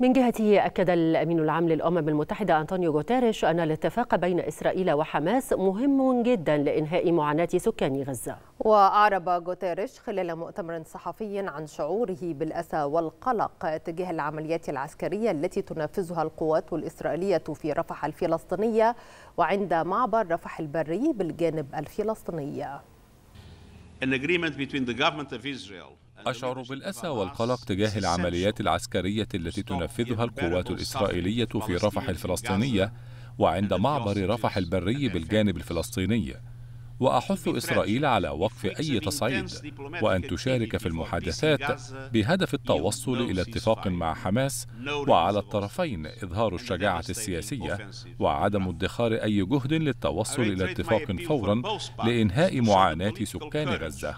من جهته أكد الأمين العام للأمم المتحدة أنطونيو غوتيريش أن الاتفاق بين إسرائيل وحماس مهم جدا لإنهاء معاناة سكان غزة وأعرب غوتيريش خلال مؤتمر صحفي عن شعوره بالأسى والقلق تجاه العمليات العسكرية التي تنفذها القوات الإسرائيلية في رفح الفلسطينية وعند معبر رفح البري بالجانب الفلسطيني أشعر بالأسى والقلق تجاه العمليات العسكرية التي تنفذها القوات الإسرائيلية في رفح الفلسطينية وعند معبر رفح البري بالجانب الفلسطيني وأحث إسرائيل على وقف أي تصعيد وأن تشارك في المحادثات بهدف التوصل إلى اتفاق مع حماس وعلى الطرفين إظهار الشجاعة السياسية وعدم ادخار أي جهد للتوصل إلى اتفاق فورا لإنهاء معاناة سكان غزة.